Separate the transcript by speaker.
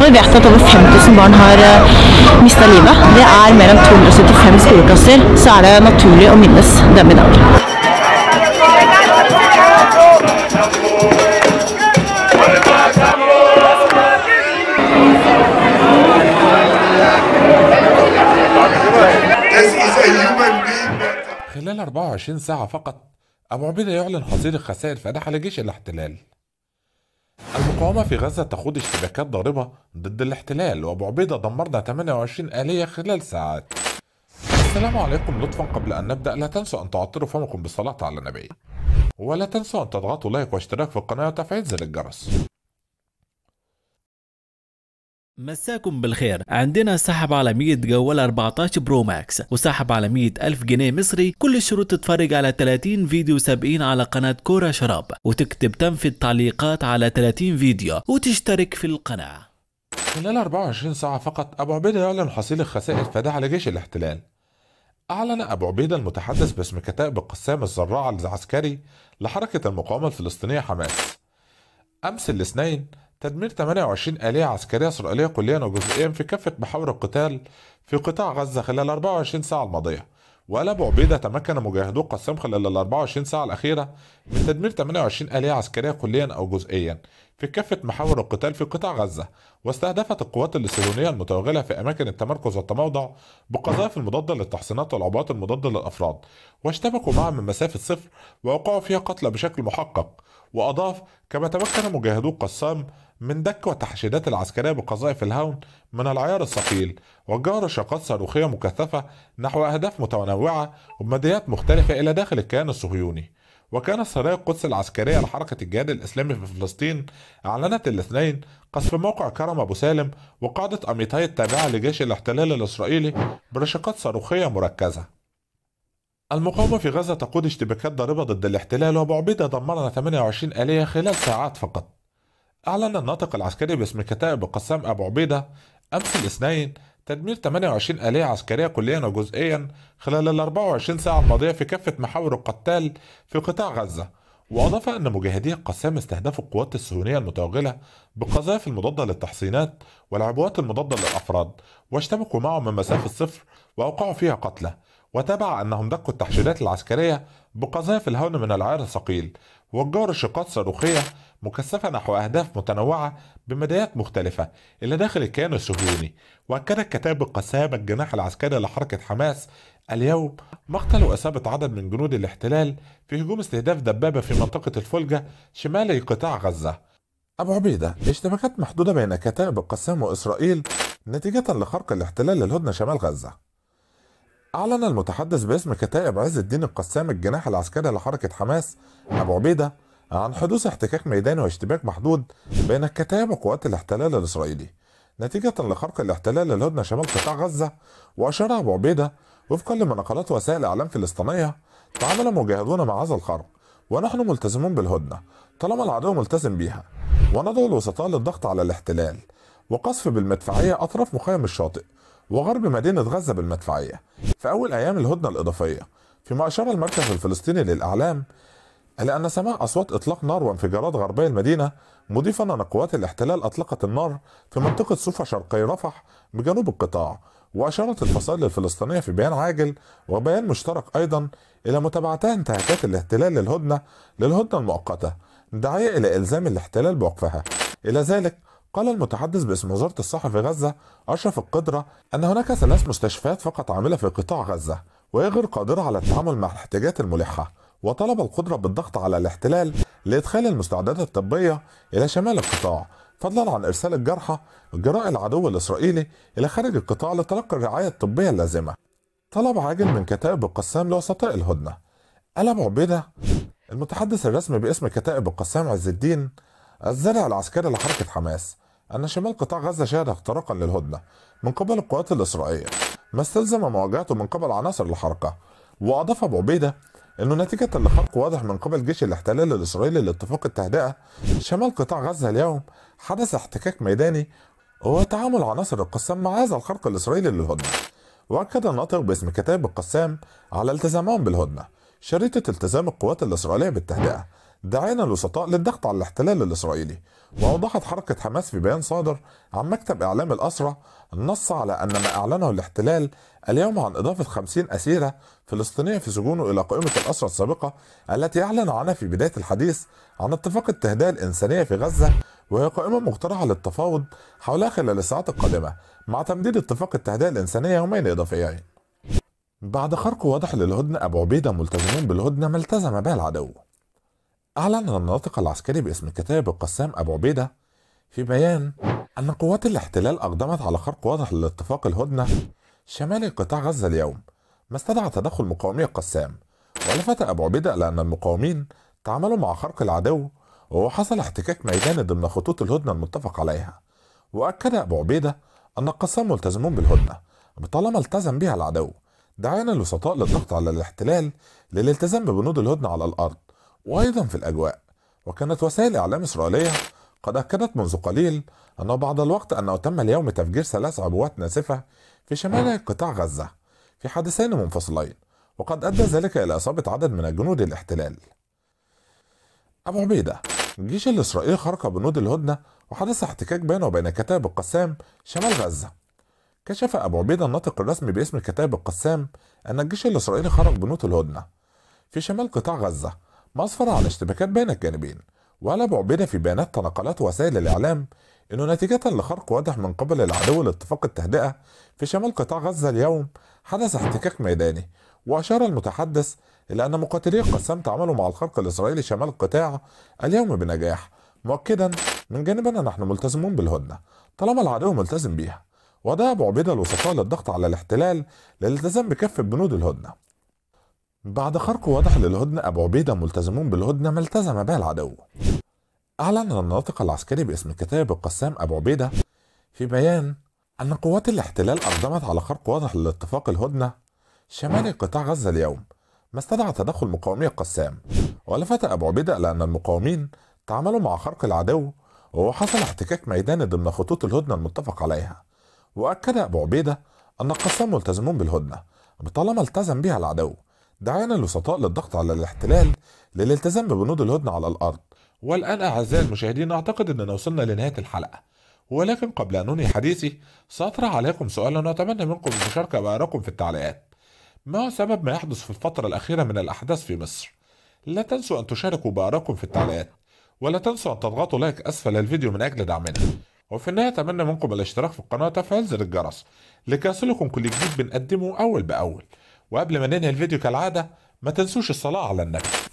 Speaker 1: Når vi vet at over 5000 barn har mista livet, det er mer enn 275 skoleklasser, så er det naturlig å minnes dem i dag. خلال 24 ساعة فقط أبو عبيدة يعلن حصيل الخسائر فداح على جيش الاحتلال المقاومة في غزة تخوض اشتباكات ضاربة ضد الاحتلال وأبو عبيدة دمرنا 28 آلية خلال ساعات السلام عليكم لطفا قبل أن نبدأ لا تنسوا أن تعطروا فمكم بالصلاة على النبي ولا تنسوا أن تضغطوا لايك واشتراك في القناة وتفعيل زر الجرس مساكم بالخير عندنا سحب على 100 جوال 14 برو ماكس وسحب على 100 ألف جنيه مصري كل الشروط تتفرج على 30 فيديو 70 على قناة كورة شراب وتكتب تم في التعليقات على 30 فيديو وتشترك في القناة خلال 24 ساعة فقط أبو عبيدة يعلن حصيل الخسائر فدع على جيش الاحتلال أعلن أبو عبيدة المتحدث باسم كتائب القسام الزراعة العسكري لحركة المقاومة الفلسطينية حماس أمس الاثنين تدمير 28 آلية عسكرية إسرائيلية كليا وجزئيا في كافة محاور القتال في قطاع غزة خلال 24 ساعة الماضية وقال أبو عبيدة تمكن مجاهدو قسام خلال ال 24 ساعة الأخيرة من تدمير 28 آلية عسكرية كليا أو جزئيا في كافة محاور القتال في قطاع غزة واستهدفت القوات الصهيونية المتوغلة في أماكن التمركز والتموضع بقذائف المضادة للتحصينات والعبوات المضادة للأفراد واشتبكوا معها من مسافة صفر ووقعوا فيها قتلى بشكل محقق وأضاف كما تمكن مجاهدو قسام من دك وتحشيدات العسكرية بقذائف الهون من العيار الثقيل وجهر شقات صاروخية مكثفة نحو أهداف متنوعة وبمديات مختلفة إلى داخل الكيان الصهيوني وكان سرايا القدس العسكرية لحركة الجهاد الإسلامي في فلسطين أعلنت الاثنين قصف موقع كرم أبو سالم وقاعدة أميتاي التابعة لجيش الاحتلال الإسرائيلي برشقات صاروخية مركزة المقاومة في غزة تقود اشتباكات ضاربة ضد الاحتلال وبعبيدة دمرنا 28 آلية خلال ساعات فقط أعلن الناطق العسكري باسم كتائب القسام أبو عبيدة أمس الاثنين تدمير 28 آلية عسكرية كليا وجزئيا خلال ال 24 ساعة الماضية في كافة محاور القتال في قطاع غزة وأضاف أن مجاهدي القسام استهدفوا القوات الصهيونية المتوغلة بقذائف المضادة للتحصينات والعبوات المضادة للأفراد واشتبكوا معهم من مسافة صفر وأوقعوا فيها قتلى وتابع أنهم دقوا التحشيدات العسكرية بقذائف الهون من العيار الثقيل وجار شقات صاروخية مكثفة نحو أهداف متنوعة بمدايات مختلفة إلى داخل الكيان الصهيوني وأكدت كتائب القسام الجناح العسكري لحركة حماس اليوم مقتل وإصابة عدد من جنود الاحتلال في هجوم استهداف دبابة في منطقة الفلجة شمال قطاع غزة أبو عبيدة اشتباكات محدودة بين كتائب القسام وإسرائيل نتيجة لخرق الاحتلال للهدنة شمال غزة أعلن المتحدث باسم كتائب عز الدين القسام الجناح العسكري لحركة حماس أبو عبيدة عن حدوث احتكاك ميداني واشتباك محدود بين الكتائب وقوات الاحتلال الإسرائيلي نتيجة لخرق الاحتلال للهدنة شمال قطاع غزة وأشار أبو عبيدة وفقا لمناقلات وسائل الإعلام فلسطينية تعامل المجاهدون مع هذا الخرق ونحن ملتزمون بالهدنة طالما العدو ملتزم بيها وندعو الوسطاء للضغط على الاحتلال وقصف بالمدفعية أطراف مخيم الشاطئ وغرب مدينة غزة بالمدفعية في أول أيام الهدنة الإضافية فيما أشار المركز الفلسطيني للإعلام إلى أن سماع أصوات إطلاق نار وانفجارات غربي المدينة مضيفا أن قوات الاحتلال أطلقت النار في منطقة صوفا شرقي رفح بجنوب القطاع وأشارت الفصائل الفلسطينية في بيان عاجل وبيان مشترك أيضا إلى متابعتها انتهاكات الاحتلال للهدنة للهدنة المؤقتة داعية إلى إلزام الاحتلال بوقفها إلى ذلك قال المتحدث باسم وزارة الصحة في غزة أشرف القدرة أن هناك ثلاث مستشفيات فقط عاملة في قطاع غزة وهي غير قادرة على التعامل مع الاحتياجات الملحة وطلب القدرة بالضغط على الاحتلال لإدخال المستعدات الطبية إلى شمال القطاع فضلا عن إرسال الجرحى جراء العدو الإسرائيلي إلى خارج القطاع لتلقي الرعاية الطبية اللازمة طلب عاجل من كتائب القسام لوسطاء الهدنة ألم عبيدة المتحدث الرسمي باسم كتائب القسام عز الدين الزرع العسكري لحركة حماس أن شمال قطاع غزة شهد اختراقا للهدنة من قبل القوات الإسرائيلية ما استلزم مواجهته من قبل عناصر الحركة وأضاف أبو عبيدة أنه نتيجة لخرق واضح من قبل جيش الاحتلال الإسرائيلي لاتفاق التهدئة شمال قطاع غزة اليوم حدث احتكاك ميداني وتعامل عناصر القسام مع هذا الخرق الإسرائيلي للهدنة وأكد الناطق باسم كتائب القسام على التزامهم بالهدنة شريطة التزام القوات الإسرائيلية بالتهدئة دعينا الوسطاء للضغط على الاحتلال الإسرائيلي وأوضحت حركة حماس في بيان صادر عن مكتب إعلام الأسرة النص على أن ما أعلنه الاحتلال اليوم عن إضافة 50 أسيرة فلسطينية في سجونه إلى قائمة الأسرة السابقة التي أعلن عنها في بداية الحديث عن اتفاق التهدئة الإنسانية في غزة وهي قائمة مقترحة للتفاوض حولها خلال الساعات القادمة مع تمديد اتفاق التهدئة الإنسانية يومين إضافيين بعد خرق واضح للهدنة أبو عبيدة ملتزمون بالهدنة ما التزم بها العدو أعلن الناطق العسكري باسم كتائب القسام أبو عبيدة في بيان أن قوات الاحتلال أقدمت على خرق واضح للاتفاق الهدنة شمالي قطاع غزة اليوم ما استدعى تدخل مقاومي القسام ولفت أبو عبيدة إلى أن المقاومين تعاملوا مع خرق العدو وحصل احتكاك ميداني ضمن خطوط الهدنة المتفق عليها وأكد أبو عبيدة أن القسام ملتزمون بالهدنة طالما التزم بها العدو دعانا الوسطاء للضغط على الاحتلال للالتزام ببنود الهدنة على الأرض وأيضا في الأجواء وكانت وسائل إعلام إسرائيلية قد أكدت منذ قليل أنه بعد الوقت أنه تم اليوم تفجير ثلاث عبوات ناسفة في شمال آه. قطاع غزة في حادثين منفصلين وقد أدى ذلك إلى إصابة عدد من جنود الاحتلال أبو عبيدة الجيش الإسرائيلي خرق بنود الهدنة وحدث احتكاك بينه وبين كتائب القسام شمال غزة كشف أبو عبيدة الناطق الرسمي باسم كتائب القسام أن الجيش الإسرائيلي خرق بنود الهدنة في شمال قطاع غزة مصفر على اشتباكات بين الجانبين ولا بعبنا في بيانات تنقلات وسائل الإعلام أنه نتيجة لخرق واضح من قبل العدو لاتفاق التهدئة في شمال قطاع غزة اليوم حدث احتكاك ميداني وأشار المتحدث إلى أن مقاتلي القسام تعاملوا مع الخرق الإسرائيلي شمال القطاع اليوم بنجاح مؤكدا من جانبنا نحن ملتزمون بالهدنة طالما العدو ملتزم بيها وده أبو عبيدة الوسطاء للضغط على الاحتلال للالتزام بكافة بنود الهدنة بعد خرق واضح للهدنة أبو عبيدة ملتزمون بالهدنة ما التزم بها العدو أعلن الناطق العسكري باسم كتائب القسام أبو عبيدة في بيان أن قوات الاحتلال أقدمت على خرق واضح للاتفاق الهدنة شمالي قطاع غزة اليوم ما استدعى تدخل مقاومي القسام ولفت أبو عبيدة إلى أن المقاومين تعاملوا مع خرق العدو وحصل احتكاك ميداني ضمن خطوط الهدنة المتفق عليها وأكد أبو عبيدة أن القسام ملتزمون بالهدنة طالما التزم بها العدو دعانا الوسطاء للضغط على الاحتلال للالتزام ببنود الهدنة على الأرض والآن أعزائي المشاهدين أعتقد أننا وصلنا لنهاية الحلقة ولكن قبل أن أنهي حديثي سأطرح عليكم سؤالا وأتمنى منكم المشاركة بآرائكم في التعليقات ما هو سبب ما يحدث في الفترة الأخيرة من الأحداث في مصر؟ لا تنسوا أن تشاركوا بآرائكم في التعليقات ولا تنسوا أن تضغطوا لايك أسفل الفيديو من أجل دعمنا وفي النهاية أتمنى منكم الاشتراك في القناة وتفعيل زر الجرس لكي يصلكم كل جديد بنقدمه أول بأول وقبل ما ننهي الفيديو كالعادة ما تنسوش الصلاة على النبي